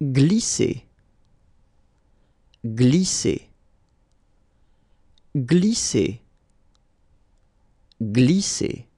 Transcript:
glisser, glisser, glisser, glisser.